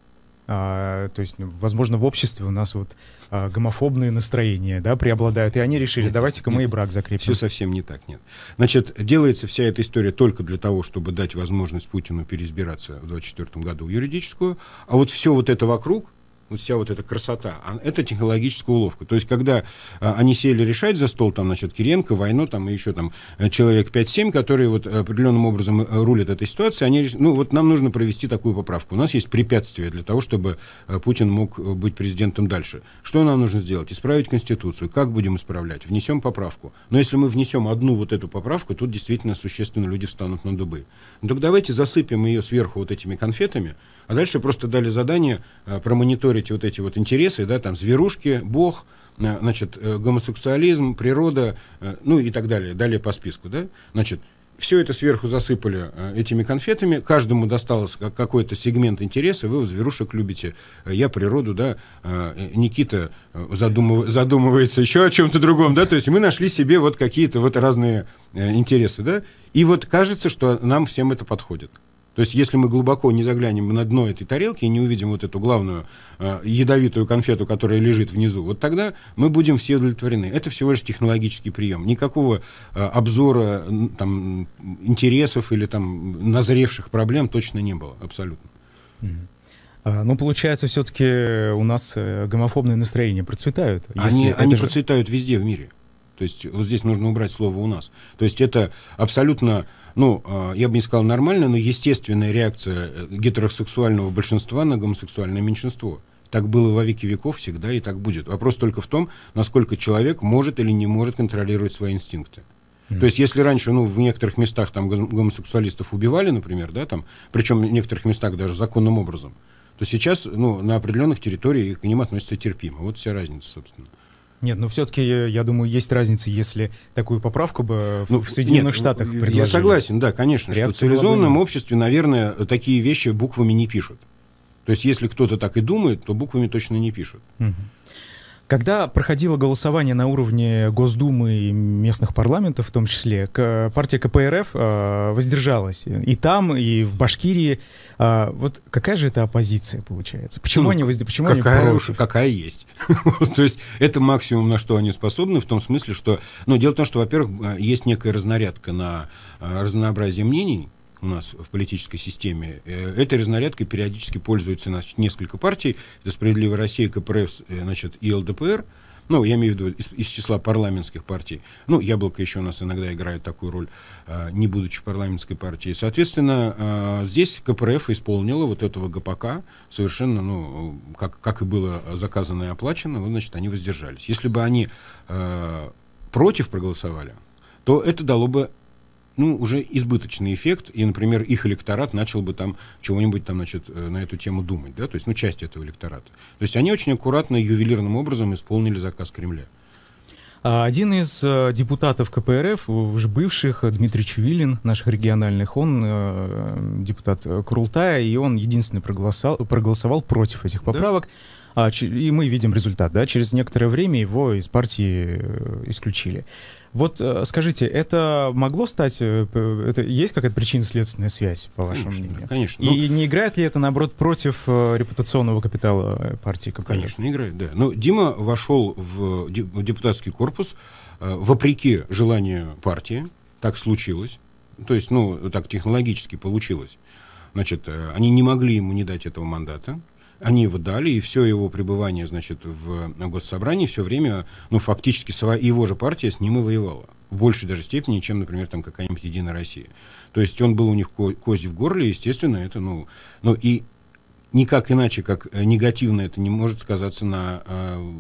а, то есть, ну, возможно, в обществе у нас вот а, гомофобные настроения, да, преобладают, и они решили, давайте-ка мы и брак закрепим. Все совсем не так, нет. Значит, делается вся эта история только для того, чтобы дать возможность Путину переизбираться в 2024 году в юридическую, а вот все вот это вокруг, вот вся вот эта красота, а это технологическая уловка. То есть, когда а, они сели решать за стол, там, значит, Киренко, Войну, там, и еще там э, человек 5-7, которые вот э, определенным образом э, рулят этой ситуацией, они, ну, вот нам нужно провести такую поправку. У нас есть препятствие для того, чтобы Путин мог быть президентом дальше. Что нам нужно сделать? Исправить Конституцию. Как будем исправлять? Внесем поправку. Но если мы внесем одну вот эту поправку, тут действительно существенно люди встанут на дубы. Ну, так давайте засыпем ее сверху вот этими конфетами, а дальше просто дали задание промониторить эти вот эти вот интересы, да, там зверушки, бог, э, значит, э, гомосексуализм, природа, э, ну и так далее, далее по списку, да, значит, все это сверху засыпали этими конфетами, каждому досталось какой-то сегмент интереса, вы зверушек любите, я природу, да, Никита задумыв, задумывается еще о чем-то другом, да, то есть мы нашли себе вот какие-то вот разные интересы, да, и вот кажется, что нам всем это подходит. То есть, если мы глубоко не заглянем на дно этой тарелки и не увидим вот эту главную э, ядовитую конфету, которая лежит внизу, вот тогда мы будем все удовлетворены. Это всего лишь технологический прием. Никакого э, обзора там, интересов или там, назревших проблем точно не было, абсолютно. mm Ну, получается, все-таки у нас э, гомофобные настроения процветают. Они, они же... процветают везде в мире. То есть вот здесь нужно убрать слово «у нас». То есть это абсолютно, ну, а, я бы не сказал нормально, но естественная реакция э, гетеросексуального большинства на гомосексуальное меньшинство. Так было во веки веков всегда и так будет. Вопрос только в том, насколько человек может или не может контролировать свои инстинкты. То есть, если раньше, ну, в некоторых местах там гомосексуалистов убивали, например, да, там, причем в некоторых местах даже законным образом, то сейчас, ну, на определенных территориях к ним относятся терпимо. Вот вся разница, собственно. Нет, но все-таки, э, я думаю, есть разница, если такую поправку бы ну, в Соединенных нет, Штатах предложили. Я согласен, да, конечно, Реакция что в цивилизованном была... обществе, наверное, такие вещи буквами не пишут. То есть, если кто-то так и думает, то буквами точно не пишут. Угу. Когда проходило голосование на уровне Госдумы и местных парламентов, в том числе, партия КПРФ а, воздержалась и там, и в Башкирии. А, вот какая же это оппозиция получается? Почему ну, они воздержались? Почему какая, они против? какая есть. То есть это максимум, на что они способны, в том смысле, что... Ну, дело в том, что, во-первых, а, есть некая разнарядка на разнообразие мнений, у нас в политической системе. Э, эта разнарядкой периодически пользуется значит, несколько партий. Это «Справедливая Россия», КПРФ э, значит, и ЛДПР. Ну, я имею в виду из, из числа парламентских партий. Ну, «Яблоко» еще у нас иногда играет такую роль, э, не будучи парламентской партией. Соответственно, здесь КПРФ исполнила вот этого ГПК совершенно, ну, как, как и было заказано и оплачено, ну, значит, они воздержались. Если бы они против проголосовали, то это дало бы ну, уже избыточный эффект, и, например, их электорат начал бы там чего-нибудь там, значит, э, на эту тему думать, да, то есть, ну, часть этого электората. То есть они очень аккуратно и ювелирным образом исполнили заказ Кремля. А один из э, депутатов КПРФ, уже бывших, Дмитрий Чувилин, наших региональных, он э, депутат Крултая и он единственный проголосовал, проголосовал против этих поправок. Да? а, и мы видим результат, да, через некоторое время его из партии э, исключили. Вот э, скажите, это могло стать, э, это есть какая-то причинно-следственная связь, по вашему конечно, мнению? Конечно. И ну, не играет ли это, наоборот, против репутационного капитала партии? КПРФ? Конечно, играет, да. Но ну, Дима вошел в депутатский корпус вопреки желанию партии, так случилось, то есть, ну, так технологически получилось. Значит, они не могли ему не дать этого мандата. Они его дали, и все его пребывание, значит, в госсобрании все время, ну, фактически его же партия с ним и воевала. В большей даже степени, чем, например, там какая-нибудь «Единая Россия». То есть он был у них ко- кость в горле, естественно, это, ну... Ну, и никак иначе, как э, негативно это не может сказаться на э,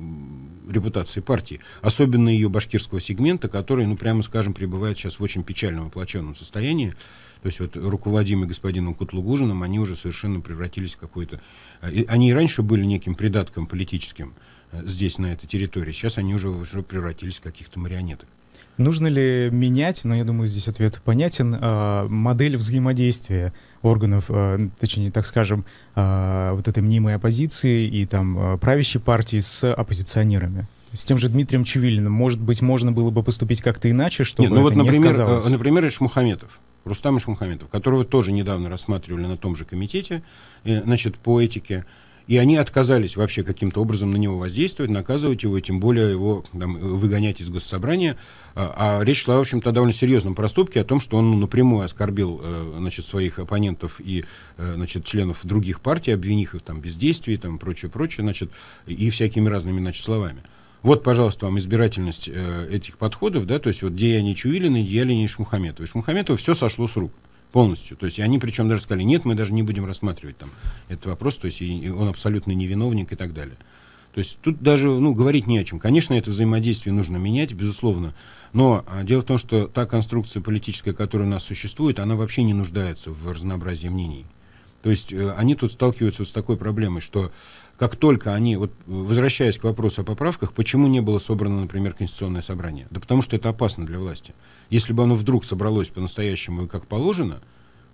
репутации партии. Особенно ее башкирского сегмента, который, ну, прямо скажем, пребывает сейчас в очень печальном, оплаченном состоянии. То есть вот руководимые господином Кутлугужиным, они уже совершенно превратились в какой-то... А, они и раньше были неким придатком политическим а, здесь, на этой территории. Сейчас они уже, уже превратились в каких-то марионеток. Нужно ли менять, но ну, я думаю, здесь ответ понятен, а, модель взаимодействия органов, точнее, так скажем, вот этой мнимой оппозиции и там правящей партии с оппозиционерами? с тем же Дмитрием Чевилиным, может быть, можно было бы поступить как-то иначе, чтобы Нет, ну, это например, не сказалось? Например, Ишмухаметов. Рустам Ишмухаметов, которого тоже недавно рассматривали на том же комитете, э, значит, по этике, и они отказались вообще каким-то образом на него воздействовать, наказывать его, тем более его там, выгонять из госсобрания. А, а речь шла, в общем-то, о довольно серьезном проступке, о том, что он напрямую оскорбил э, значит, своих оппонентов и э, значит, членов других партий, обвинив их там, бездействии, там, прочее, прочее, значит, и всякими разными значит, словами. Вот, пожалуйста, вам избирательность э, этих подходов, да, то есть вот деяние Чуилина и деяние Шмухаметова. Шмухаметова все сошло с рук полностью. То есть они причем даже сказали, нет, мы даже не будем рассматривать там этот вопрос, то есть и, и он абсолютно невиновник и так далее. То есть тут даже ну, говорить не о чем. Конечно, это взаимодействие нужно менять, безусловно. Но а, дело в том, что та конструкция политическая, которая у нас существует, она вообще не нуждается в разнообразии мнений. То есть э, они тут сталкиваются вот с такой проблемой, что как только они, вот возвращаясь к вопросу о поправках, почему не было собрано, например, Конституционное собрание? Да потому что это опасно для власти. Если бы оно вдруг собралось по-настоящему и как положено,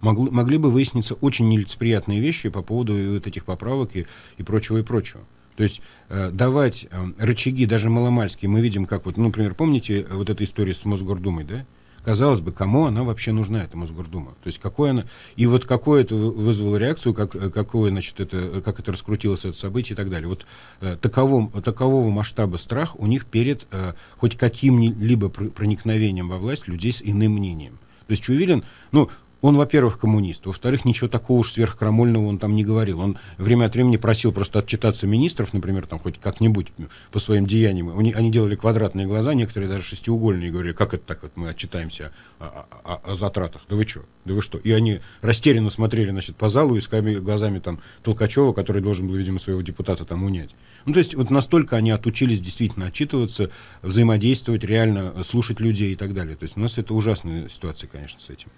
могли, могли бы выясниться очень нелицеприятные вещи по поводу вот этих поправок и, и прочего, и прочего. То есть э, давать э, рычаги, даже маломальские, мы видим, как вот, ну, например, помните э, вот эту историю с Мосгордумой, да? Казалось бы, кому она вообще нужна, эта Мосгордума? То есть какое она... И вот какое это вызвало реакцию, как, э, какое, значит, это, э, как это раскрутилось, это событие и так далее. Вот э, таковом, такового масштаба страх у них перед э, хоть каким-либо проникновением во власть людей с иным мнением. То есть Чувилин, ну, он, во-первых, коммунист, во-вторых, ничего такого уж сверхкрамольного он там не говорил. Он время от времени просил просто отчитаться министров, например, там хоть как-нибудь по своим деяниям. Они, они делали квадратные глаза, некоторые даже шестиугольные, говорили, как это так, вот мы отчитаемся о, о, о, о затратах. Да вы что? Да вы что? И они растерянно смотрели, значит, по залу и с глазами там Толкачева, который должен был, видимо, своего депутата там унять. Ну, то есть вот настолько они отучились действительно отчитываться, взаимодействовать, реально э, слушать людей и так далее. То есть у нас это ужасная ситуация, конечно, с этим.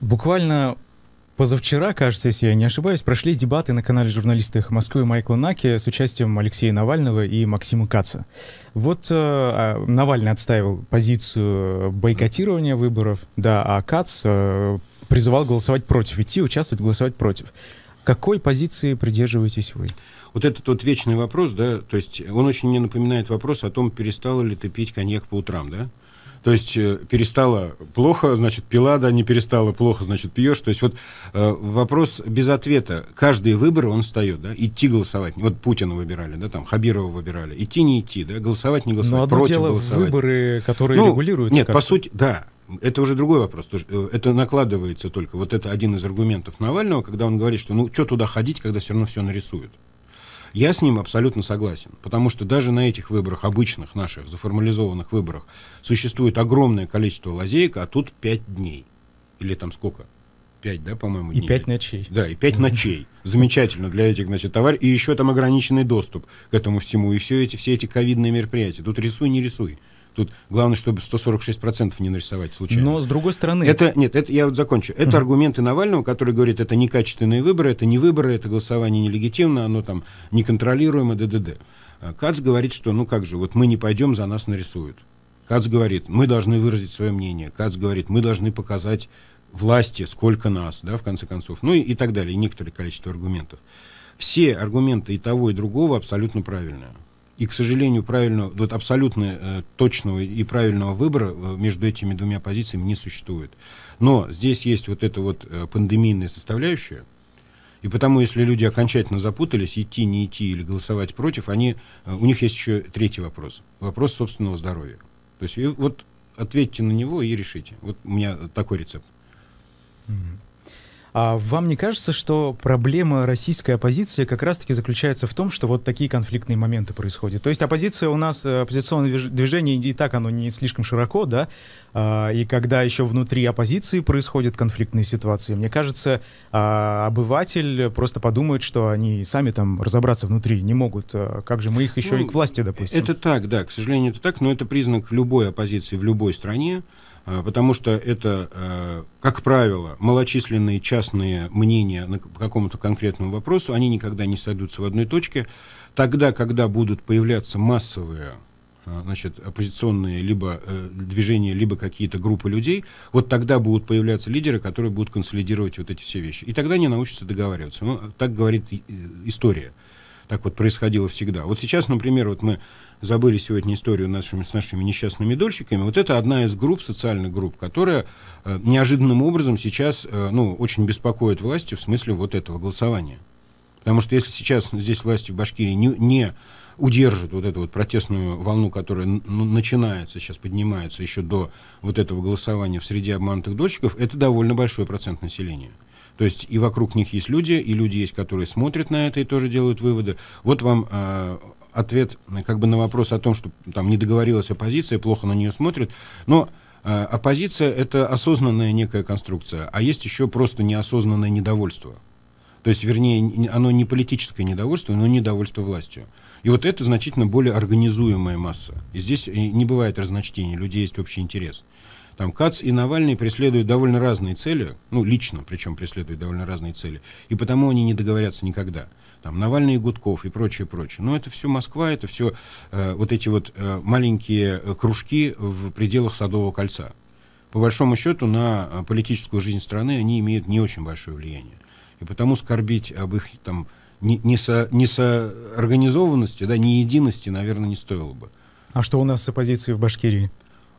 Буквально позавчера, кажется, если я не ошибаюсь, прошли дебаты на канале журналисты Москвы Майкла Наки с участием Алексея Навального и Максима Каца. Вот э, а, Навальный отстаивал позицию бойкотирования выборов, да, а Кац э, призывал голосовать против, идти участвовать, голосовать против. Какой позиции придерживаетесь вы? Вот этот вот вечный вопрос, да, то есть он очень мне напоминает вопрос о том, перестала ли ты пить коньяк по утрам, да? То есть э, перестала плохо, значит, пила, да, не перестала плохо, значит, пьешь. То есть вот э, вопрос без ответа. Каждый выбор, он встает, да, идти голосовать. Вот Путина выбирали, да, там, Хабирова выбирали. Идти, не идти, да, голосовать, не голосовать, Но против дело голосовать. выборы, которые ну, регулируются. Нет, по сути, да, это уже другой вопрос. Э, это накладывается только. Вот это один из аргументов Навального, когда он говорит, что ну что туда ходить, когда все равно все нарисуют. Я с ним абсолютно согласен, потому что даже на этих выборах, обычных наших, заформализованных выборах, существует огромное количество лазеек, а тут 5 дней. Или там сколько? 5, да, по-моему, дней. И 5 ночей. Да, и 5 ночей. Замечательно для этих, значит, товарищей. И еще там ограниченный доступ к этому всему. И все эти, все эти ковидные мероприятия. Тут рисуй, не рисуй. Тут главное, чтобы 146% не нарисовать случайно. Но, с другой стороны... Это, нет, это, я вот закончу. Это uh-huh. аргументы Навального, который говорит, это некачественные выборы, это не выборы, это голосование нелегитимно, оно там неконтролируемо, ДДД. А Кац говорит, что ну как же, вот мы не пойдем, за нас нарисуют. Кац говорит, мы должны выразить свое мнение. Кац говорит, мы должны показать власти, сколько нас, да, в конце концов. Ну и, и так далее, и некоторое количество аргументов. Все аргументы и того, и другого абсолютно правильные. И, к сожалению, правильного вот абсолютно э, точного и правильного выбора э, между этими двумя позициями не существует. Но здесь есть вот эта вот э, пандемийная составляющая, и потому, если люди окончательно запутались, идти, не идти или голосовать против, они, э, у них есть еще третий вопрос. Вопрос собственного здоровья. То есть вот ответьте на него и решите. Вот у меня такой рецепт. Mm-hmm. А вам не кажется, что проблема российской оппозиции как раз-таки заключается в том, что вот такие конфликтные моменты происходят? То есть оппозиция у нас, э, оппозиционное движение и так оно не слишком широко, да? А, и когда еще внутри оппозиции происходят конфликтные ситуации, мне кажется, а, обыватель просто подумает, что они сами там разобраться внутри не могут. А как же мы их еще ну, и к власти допустим? Это так, да, к сожалению, это так, но это признак любой оппозиции в любой стране. А, потому что это, а, как правило, малочисленные частные мнения по какому-то конкретному вопросу, они никогда не сойдутся в одной точке. Тогда, когда будут появляться массовые а, значит, оппозиционные либо э, движения, либо какие-то группы людей, вот тогда будут появляться лидеры, которые будут консолидировать вот эти все вещи. И тогда они научатся договариваться. Ну, так говорит э, история так вот происходило всегда. Вот сейчас, например, вот мы забыли сегодня историю нашими, с нашими несчастными дольщиками. Вот это одна из групп, социальных групп, которая э, неожиданным образом сейчас, э, ну, очень беспокоит власти в смысле вот этого голосования. Потому что если сейчас здесь власти в Башкирии не, не удержит вот эту вот протестную волну, которая ну, начинается, сейчас поднимается еще до вот этого голосования в среде обманутых дольщиков, это довольно большой процент населения. То есть и вокруг них есть люди, и люди есть, которые смотрят на это и тоже делают выводы. Вот вам э, ответ э, как бы на вопрос о том, что там не договорилась оппозиция, плохо на нее смотрят. Но э, оппозиция — это осознанная некая конструкция, а есть еще просто неосознанное недовольство. То есть, вернее, оно не политическое недовольство, но недовольство властью. И вот это значительно более организуемая масса. И здесь э, не бывает разночтений, у людей есть общий интерес. Там Кац и Навальный преследуют довольно разные цели, ну, лично причем преследуют довольно разные цели, и потому они не договорятся никогда. Там Навальный и Гудков и прочее, прочее. Но это все Москва, это все э, вот эти вот э, маленькие э, кружки в пределах Садового кольца. По большому счету на э, политическую жизнь страны они имеют не очень большое влияние. И потому скорбить об их там несоорганизованности, не со, не со да, не единости, наверное, не стоило бы. А что у нас с оппозицией в Башкирии?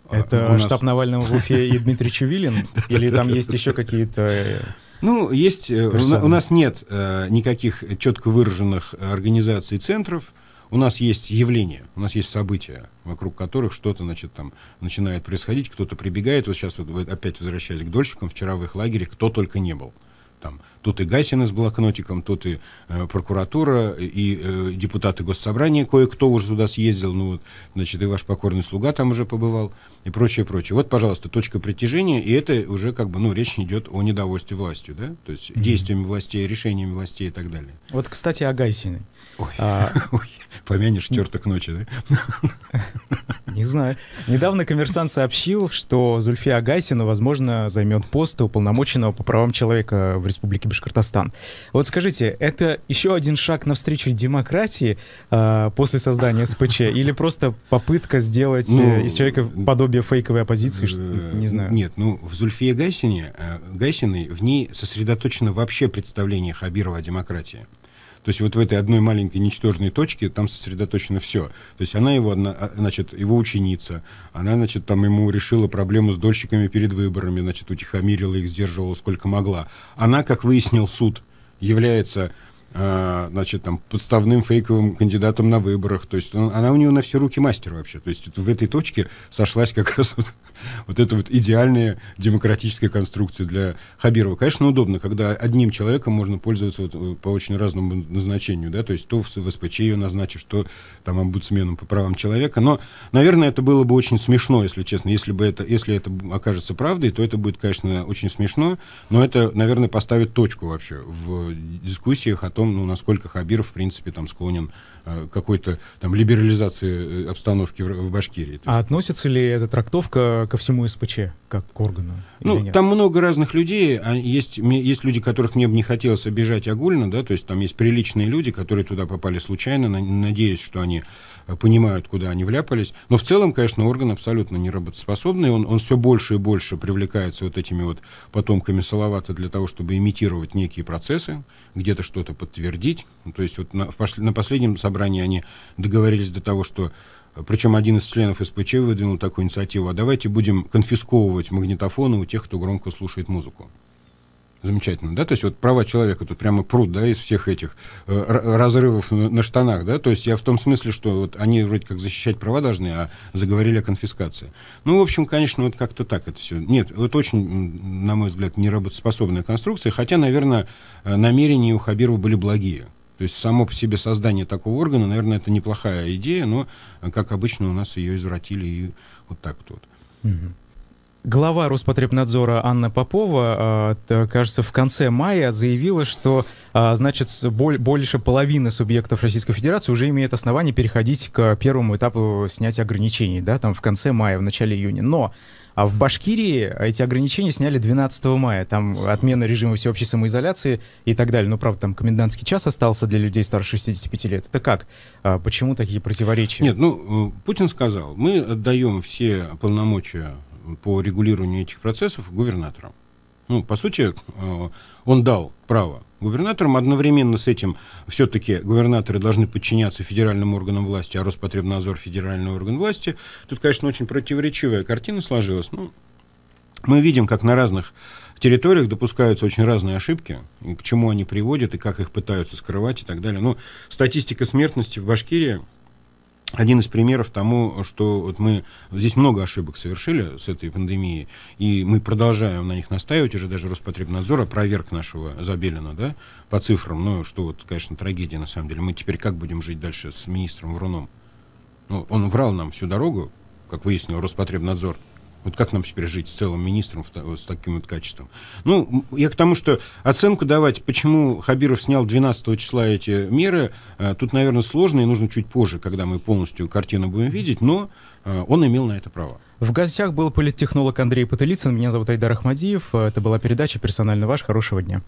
А, Это нас... штаб Навального в Уфе и Дмитрий Чувилин? Или там есть еще какие-то... Э, ну, есть... Э, у нас нет э, никаких четко выраженных организаций центров. У нас есть явления, у нас есть события, вокруг которых что-то, значит, там начинает происходить, кто-то прибегает. Вот сейчас вот, опять возвращаясь к дольщикам, вчера в их лагере кто только не был. Там Тут и Гасина с блокнотиком, тут и э, прокуратура, и э, депутаты госсобрания, кое-кто уже туда съездил, ну вот, значит, и ваш покорный слуга там уже побывал, и прочее, прочее. Вот, пожалуйста, точка притяжения, и это уже как бы, ну, речь идет о недовольстве властью, да, то есть mm-hmm. действиями властей, решениями властей и так далее. Вот, кстати, о Гайсиной. Ой, а... ой помянешь черта к ночи, да? Не знаю. Недавно коммерсант сообщил, что Зульфия Агасина, возможно, займет пост уполномоченного по правам человека в Республике Башкортостан. Башкортостан. Вот скажите, это еще один шаг навстречу демократии э, после создания СПЧ или просто попытка сделать э, ну, из человека подобие фейковой оппозиции? Э, что, не знаю. Нет, ну в Зульфии Гайсине, э, Гайсиной в ней сосредоточено вообще представление Хабирова о демократии. То есть вот в этой одной маленькой ничтожной точке там сосредоточено все. То есть она его, а, значит, его ученица, она, значит, там ему решила проблему с дольщиками перед выборами, значит, утихомирила их, сдерживала сколько могла. Она, как выяснил суд, является а, значит, там, подставным фейковым кандидатом на выборах. То есть она у нее на все руки мастер вообще. То есть в этой точке сошлась как раз вот это вот идеальная демократическая конструкция для Хабирова. Конечно, удобно, когда одним человеком можно пользоваться вот э, по очень разному назначению, да, то есть то в ВСПЧ ее назначишь, то там омбудсменом по правам человека, но, наверное, это было бы очень смешно, если честно, если бы это, если это окажется правдой, то это будет, конечно, очень смешно, но это, наверное, поставит точку вообще в дискуссиях о том, ну, насколько Хабиров, в принципе, там склонен э, какой-то там либерализации э, обстановки в Башкирии. А относится ли эта трактовка ко всему СПЧ как к органу? Ну, там много разных людей. А есть, есть люди, которых мне бы не хотелось обижать огульно, да, то есть там есть приличные люди, которые туда попали случайно, надеюсь, что они э, понимают, куда они вляпались. Но в целом, конечно, орган абсолютно неработоспособный. Он, он все больше и больше привлекается вот этими вот потомками Салавата для того, чтобы имитировать некие процессы, где-то что-то подтвердить. То есть вот на, на последнем собрании они договорились до того, что причем один из членов СПЧ выдвинул такую инициативу, а давайте будем конфисковывать магнитофоны у тех, кто громко слушает музыку. Замечательно, да? То есть вот права человека тут прямо пруд, да, из всех этих э, разрывов на, на штанах, да? То есть я в том смысле, что вот они вроде как защищать права должны, а заговорили о конфискации. Ну, в общем, конечно, вот как-то так это все. Нет, вот очень, на мой взгляд, неработоспособная конструкция, хотя, наверное, э, намерения у Хабирова были благие. То есть само по себе создание такого органа, наверное, это неплохая идея, но, э, как обычно, у нас ее извратили и вот так вот. Угу. Глава Роспотребнадзора Анна Попова, а, кажется, в конце мая заявила, что а, значит, больше половины субъектов Российской Федерации уже имеет основание переходить к первому этапу снятия ограничений, да, там в конце мая, в начале июня. Но а в Башкирии эти ограничения сняли 12 мая. Там отмена режима всеобщей самоизоляции и так далее. Ну, правда, там комендантский час остался для людей старше 65 лет. Это как? А почему такие противоречия? Нет, ну, э, Путин сказал, мы отдаем все полномочия по регулированию этих процессов губернаторам. Ну, по сути, э, он дал право губернаторам. Одновременно с этим все-таки губернаторы должны подчиняться федеральным органам власти, а Роспотребнадзор – федеральный орган власти. Тут, конечно, очень противоречивая картина сложилась. Ну, мы видим, как на разных территориях допускаются очень разные ошибки, к чему они приводят, и как их пытаются скрывать и так далее. Но ну, статистика смертности в Башкирии – один из примеров тому, что вот мы здесь много ошибок совершили с этой пандемией, и мы продолжаем на них настаивать, уже даже Роспотребнадзор опроверг нашего Забелина, да, по цифрам, ну, что вот, конечно, трагедия на самом деле. Мы теперь как будем жить дальше с министром Вруном? Ну, он врал нам всю дорогу, как выяснил Роспотребнадзор, вот как нам теперь жить с целым министром с таким вот качеством? Ну, я к тому, что оценку давать, почему Хабиров снял 12 числа эти меры, а, тут, наверное, сложно, и нужно чуть позже, когда мы полностью картину будем видеть, но а, он имел на это право. В гостях был политтехнолог Андрей Пателицын. Меня зовут Айдар Ахмадиев. Это была передача «Персонально ваш». Хорошего дня.